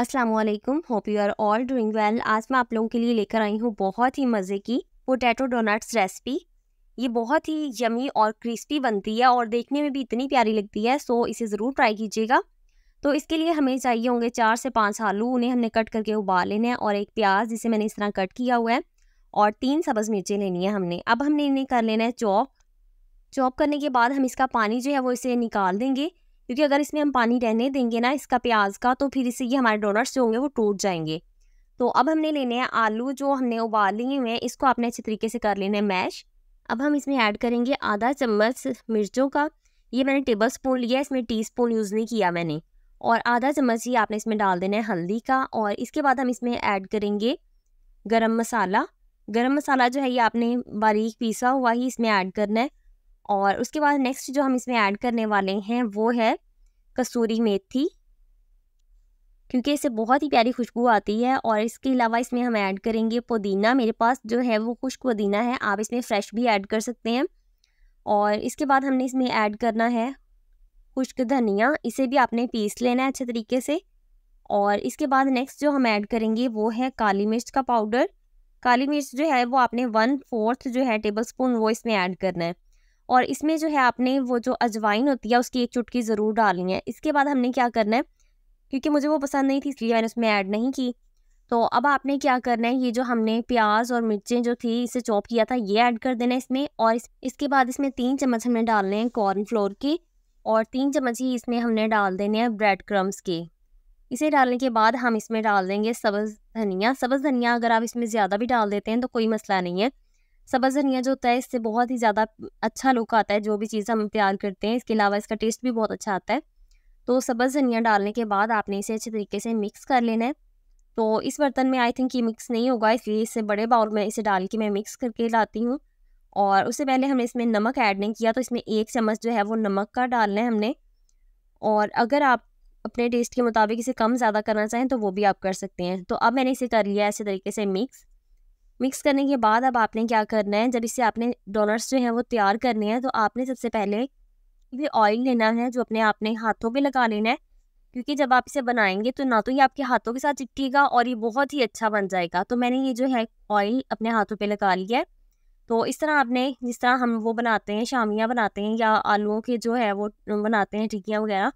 अस्सलाम वालेकुम hope you are all doing well आज मैं आप लोगों के लिए लेकर आई हूँ बहुत ही मज़े की पोटैटो डोनट्स रेसिपी ये बहुत ही यमी और क्रिस्पी बनती है और देखने में भी इतनी प्यारी लगती है सो इसे ज़रूर ट्राई कीजिएगा तो इसके लिए हमें चाहिए होंगे चार से पाँच आलू उन्हें हमने कट करके उबाल लेने हैं और एक प्याज जिसे मैंने इस तरह कट किया हुआ है और तीन सब्ज़ मिर्चें लेनी है हमने अब हमने इन्हें कर लेना है चॉप चॉप करने के बाद हम इसका पानी जो है वो इसे निकाल देंगे क्योंकि अगर इसमें हम पानी रहने देंगे ना इसका प्याज का तो फिर इससे ये हमारे डोनट्स जो होंगे वो टूट जाएंगे तो अब हमने लेने हैं आलू जो हमने उबाले हुए हैं इसको आपने अच्छे तरीके से कर लेना है मैश अब हम इसमें ऐड करेंगे आधा चम्मच मिर्चों का ये मैंने टेबल स्पून लिया इसमें टी स्पून यूज़ नहीं किया मैंने और आधा चम्मच ही आपने इसमें डाल देना है हल्दी का और इसके बाद हम इसमें ऐड करेंगे गरम मसाला गरम मसाला जो है ये आपने बारीक पीसा हुआ ही इसमें ऐड करना है और उसके बाद नेक्स्ट जो हम इसमें ऐड करने वाले हैं वो है कसूरी मेथी क्योंकि इससे बहुत ही प्यारी खुशबू आती है और इसके अलावा इसमें हम ऐड करेंगे पुदीना मेरे पास जो है वो खुश्क पुदीना है आप इसमें फ्रेश भी ऐड कर सकते हैं और इसके बाद हमने इसमें ऐड करना है खुश्क धनिया इसे भी आपने पीस लेना है अच्छे तरीके से और इसके बाद नेक्स्ट जो हम ऐड करेंगे वो है काली मिर्च का पाउडर काली मिर्च जो है वो आपने वन फोर्थ जो है टेबल स्पून वो इसमें ऐड करना है और इसमें जो है आपने वो जो अजवाइन होती है उसकी एक चुटकी ज़रूर डालनी है इसके बाद हमने क्या करना है क्योंकि मुझे वो पसंद नहीं थी इसलिए मैंने उसमें ऐड नहीं की तो अब आपने क्या करना है ये जो हमने प्याज और मिर्चें जो थी इसे चॉप किया था ये ऐड कर देना है इसमें और इस, इसके बाद इसमें तीन चम्मच हमने डालने हैं कॉर्न फ्लोर के और तीन चम्मच ही इसमें हमने डाल देने हैं ब्रेड क्रम्स के इसे डालने के बाद हम इसमें डाल देंगे सब्ज़ धनिया सब्ज़ धनिया अगर आप इसमें ज़्यादा भी डाल देते हैं तो कोई मसला नहीं है सब्ज़ धनिया जो होता है इससे बहुत ही ज़्यादा अच्छा लुक आता है जो भी चीज़ हम तैयार करते हैं इसके अलावा इसका टेस्ट भी बहुत अच्छा आता है तो सब्ज़ धनिया डालने के बाद आपने इसे अच्छे तरीके से मिक्स कर लेना है तो इस बर्तन में आई थिंक ये मिक्स नहीं होगा इसलिए इससे बड़े बाउल में इसे डाल के मैं मिक्स करके लाती हूँ और उससे पहले हमने इसमें नमक ऐड नहीं किया तो इसमें एक चम्मच जो है वो नमक का डालना है हमने और अगर आप अपने टेस्ट के मुताबिक इसे कम ज़्यादा करना चाहें तो वो भी आप कर सकते हैं तो अब मैंने इसे कर लिया ऐसे तरीके से मिक्स मिक्स करने के बाद अब आपने क्या करना है जब इसे आपने डोनट्स जो हैं वो तैयार करने हैं तो आपने सबसे पहले ये ऑयल लेना है जो अपने आपने हाथों पे लगा लेना है क्योंकि जब आप इसे बनाएंगे तो ना तो ये आपके हाथों के साथ चिपकेगा और ये बहुत ही अच्छा बन जाएगा तो मैंने ये जो है ऑयल अपने हाथों पर लगा लिया है तो इस तरह आपने जिस तरह हम वो बनाते हैं शामियाँ बनाते हैं या आलुओं के जो है वो बनाते हैं टिक्कियाँ वगैरह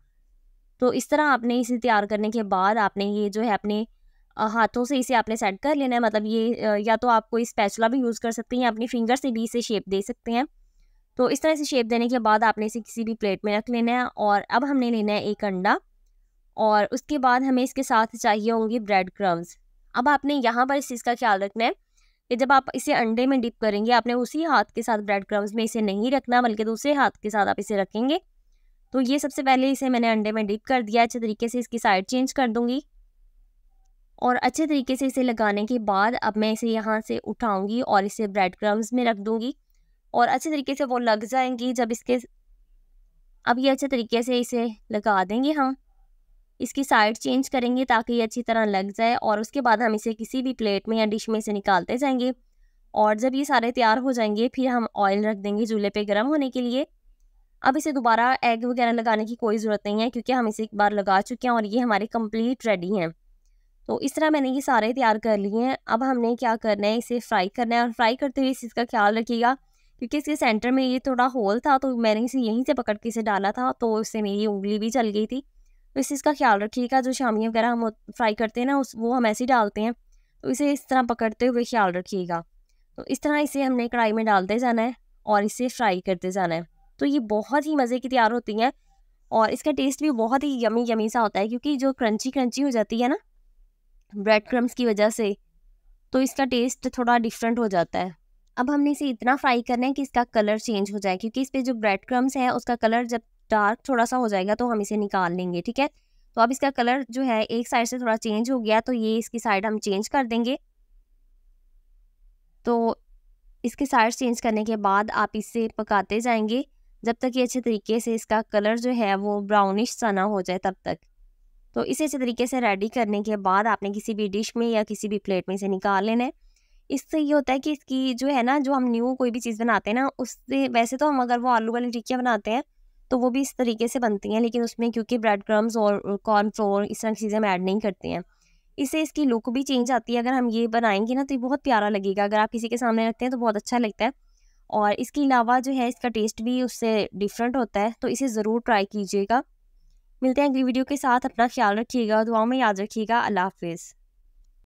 तो इस तरह आपने इसे तैयार करने के बाद आपने ये जो है अपने हाथों से इसे आपने सेट कर लेना है मतलब ये या तो आप कोई स्पैचुला भी यूज़ कर सकते हैं अपनी फिंगर से भी इसे शेप दे सकते हैं तो इस तरह से शेप देने के बाद आपने इसे किसी भी प्लेट में रख लेना है और अब हमने लेना है एक अंडा और उसके बाद हमें इसके साथ चाहिए होंगी ब्रेड क्रम्स अब आपने यहाँ पर इस चीज़ का ख्याल रखना है कि जब आप इसे अंडे में डिप करेंगे आपने उसी हाथ के साथ ब्रेड क्रम्स में इसे नहीं रखना बल्कि दूसरे हाथ के साथ आप इसे रखेंगे तो ये सबसे पहले इसे मैंने अंडे में डिप कर दिया अच्छे तरीके से इसकी साइड चेंज कर दूंगी और अच्छे तरीके से इसे लगाने के बाद अब मैं इसे यहाँ से उठाऊँगी और इसे ब्रेड क्रम्स में रख दूँगी और अच्छे तरीके से वो लग जाएंगी जब इसके अब ये अच्छे तरीके से इसे लगा देंगे हम इसकी साइड चेंज करेंगे ताकि ये अच्छी तरह लग जाए और उसके बाद हम इसे किसी भी प्लेट में या डिश में से निकालते जाएंगे और जब ये सारे तैयार हो जाएंगे फिर हम ऑयल रख देंगे चूल्हे पे गर्म होने के लिए अब इसे दोबारा एग वगैरह लगाने की कोई ज़रूरत नहीं है क्योंकि हम इसे एक बार लगा चुके हैं और ये हमारे कम्प्लीट रेडी हैं तो इस तरह मैंने ये सारे तैयार कर लिए हैं अब हमने क्या करना है इसे फ्राई करना है और फ्राई करते हुए इस चीज़ का ख्याल रखिएगा क्योंकि इसके सेंटर में ये थोड़ा होल था तो मैंने इसे यहीं से पकड़ के इसे डाला था तो उससे मेरी उंगली भी चल गई थी तो इस चीज़ का ख्याल रखिएगा जो शामियाँ वगैरह हम फ्राई करते हैं ना उस वो हम ऐसे ही डालते हैं तो इसे इस तरह पकड़ते हुए ख्याल रखिएगा तो इस तरह इसे हमने कढ़ाई में डालते जाना है और इसे फ्राई करते जाना है तो ये बहुत ही मज़े की तैयार होती हैं और इसका टेस्ट भी बहुत ही यमी यमी सा होता है क्योंकि जो क्रंची क्रंची हो जाती है ना ब्रेड क्रम्स की वजह से तो इसका टेस्ट थोड़ा डिफरेंट हो जाता है अब हमने इसे इतना फ्राई करना है कि इसका कलर चेंज हो जाए क्योंकि इस पर जो ब्रेड क्रम्स है उसका कलर जब डार्क थोड़ा सा हो जाएगा तो हम इसे निकाल लेंगे ठीक है तो अब इसका कलर जो है एक साइड से थोड़ा चेंज हो गया तो ये इसकी साइड हम चेंज कर देंगे तो इसके साइड चेंज करने के बाद आप इसे पकाते जाएंगे जब तक ये अच्छे तरीके से इसका कलर जो है वो ब्राउनिश सा ना हो जाए तब तक तो इसे अच्छे तरीके से रेडी करने के बाद आपने किसी भी डिश में या किसी भी प्लेट में इसे निकाल लेना है इससे ये होता है कि इसकी जो है ना जो हम न्यू कोई भी चीज़ बनाते हैं ना उससे वैसे तो हम अगर वो आलू वाली टिक्कियाँ बनाते हैं तो वो भी इस तरीके से बनती हैं लेकिन उसमें क्योंकि ब्रेड क्रम्स और कॉर्नफ्लोर इस तरह की चीज़ें हम ऐड नहीं करते हैं इससे इसकी लुक भी चेंज आती है अगर हम ये बनाएंगे ना तो ये बहुत प्यारा लगेगा अगर आप किसी के सामने रखते हैं तो बहुत अच्छा लगता है और इसके अलावा जो है इसका टेस्ट भी उससे डिफरेंट होता है तो इसे ज़रूर ट्राई कीजिएगा मिलते हैं अगली वीडियो के साथ अपना ख्याल रखिएगा दुआओं में याद रखिएगा अल्लाह हाफिज़